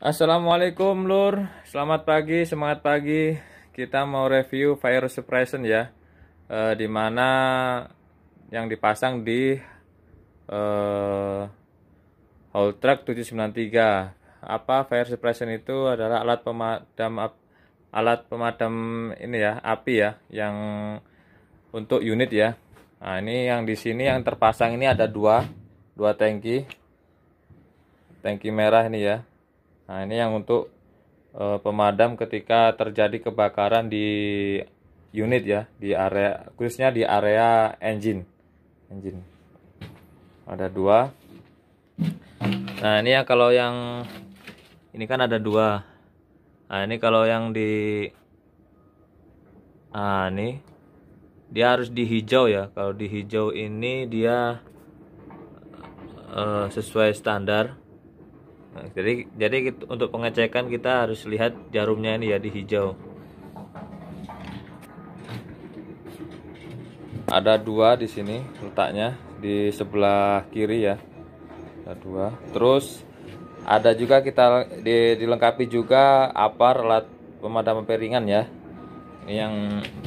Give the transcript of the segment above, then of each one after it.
Assalamualaikum Lur, selamat pagi, semangat pagi. Kita mau review fire suppression ya, e, eh, dimana yang dipasang di e, haul truck 793. Apa fire suppression itu adalah alat pemadam alat pemadam ini ya, api ya, yang untuk unit ya. Nah ini yang di sini yang terpasang ini ada dua, dua tangki, tangki merah ini ya nah ini yang untuk e, pemadam ketika terjadi kebakaran di unit ya di area khususnya di area engine engine ada dua nah ini ya kalau yang ini kan ada dua nah ini kalau yang di nah ini dia harus di hijau ya kalau di hijau ini dia uh, sesuai standar Nah, jadi jadi untuk pengecekan kita harus lihat jarumnya ini ya di hijau. Ada dua di sini letaknya di sebelah kiri ya. Ada dua. Terus ada juga kita di, dilengkapi juga apar alat pemadam api ya. Ini yang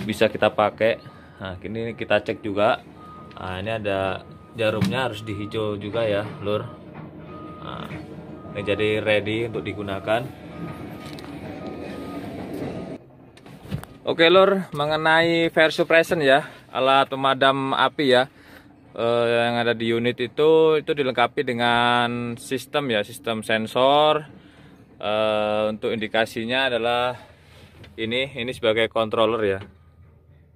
bisa kita pakai. Nah, kini kita cek juga. Nah, ini ada jarumnya harus di hijau juga ya, Lur. Nah, Nah, jadi ready untuk digunakan. Oke lor, mengenai fire suppression ya, alat pemadam api ya eh, yang ada di unit itu itu dilengkapi dengan sistem ya, sistem sensor. Eh, untuk indikasinya adalah ini ini sebagai controller ya.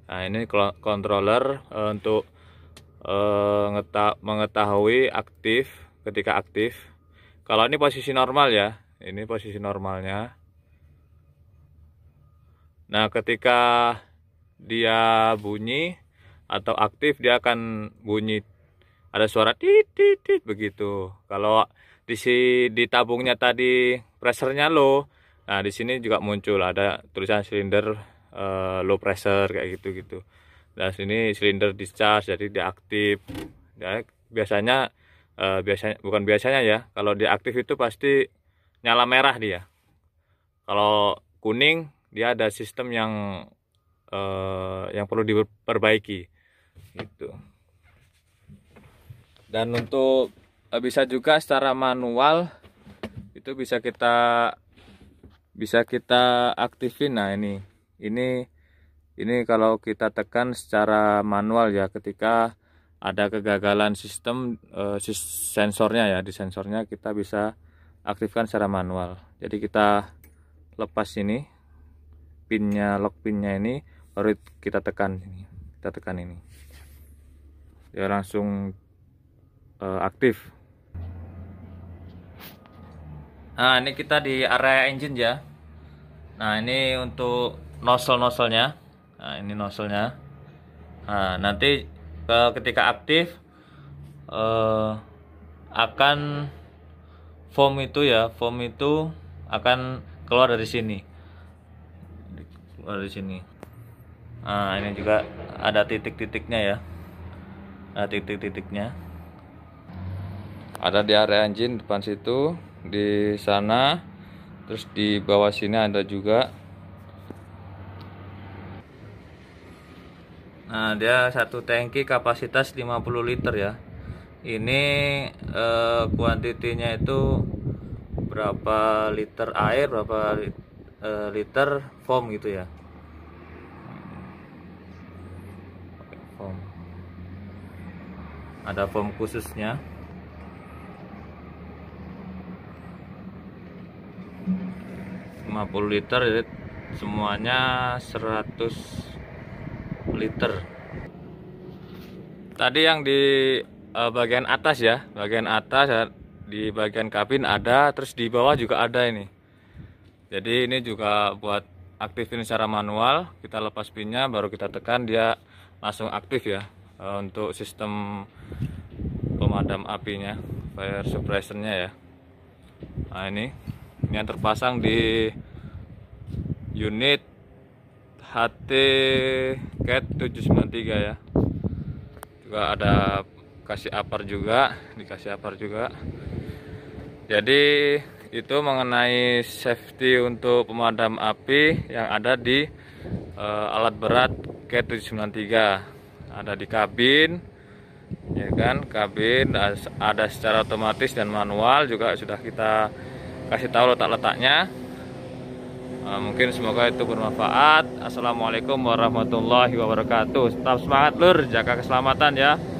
Nah ini controller eh, untuk eh, mengetahui aktif ketika aktif kalau ini posisi normal ya ini posisi normalnya nah ketika dia bunyi atau aktif dia akan bunyi ada suara tit tit tit begitu kalau di si di tabungnya tadi pressernya low nah di sini juga muncul ada tulisan silinder eh, low pressure kayak gitu gitu dan sini silinder discharge jadi dia aktif ya, biasanya uh, biasanya bukan biasanya ya kalau dia aktif itu pasti nyala merah dia kalau kuning dia ada sistem yang uh, yang perlu diperbaiki itu dan untuk uh, bisa juga secara manual itu bisa kita bisa kita aktifin nah ini ini ini kalau kita tekan secara manual ya ketika ada kegagalan sistem e, sensornya ya di sensornya kita bisa aktifkan secara manual jadi kita lepas ini pinnya lock pinnya ini baru kita tekan ini kita tekan ini ya langsung e, aktif nah ini kita di area engine ya nah ini untuk nozzle nozzlenya nah ini nozzlenya nah nanti Eh, ketika aktif uh, akan foam itu ya foam itu akan keluar dari sini keluar dari sini nah ini juga ada titik-titiknya ya ada titik-titiknya ada di area engine depan situ di sana terus di bawah sini ada juga Nah, dia satu tangki kapasitas 50 liter ya. Ini eh, kuantitinya itu berapa liter air, berapa eh, liter foam gitu ya. Foam. Ada foam khususnya. puluh liter jadi semuanya 100 liter tadi yang di uh, bagian atas ya bagian atas ya, di bagian kabin ada terus di bawah juga ada ini jadi ini juga buat aktifin secara manual kita lepas pinnya baru kita tekan dia langsung aktif ya eh, untuk sistem pemadam apinya fire suppressornya ya nah ini ini yang terpasang di unit HT CAT 793 ya juga ada kasih apar juga dikasih apar juga jadi itu mengenai safety untuk pemadam api yang ada di e, alat berat ket 793 ada di kabin ya kan kabin ada secara otomatis dan manual juga sudah kita kasih tahu letak-letaknya Eh, mungkin semoga itu bermanfaat assalamualaikum warahmatullahi wabarakatuh tetap semangat lur jaga keselamatan ya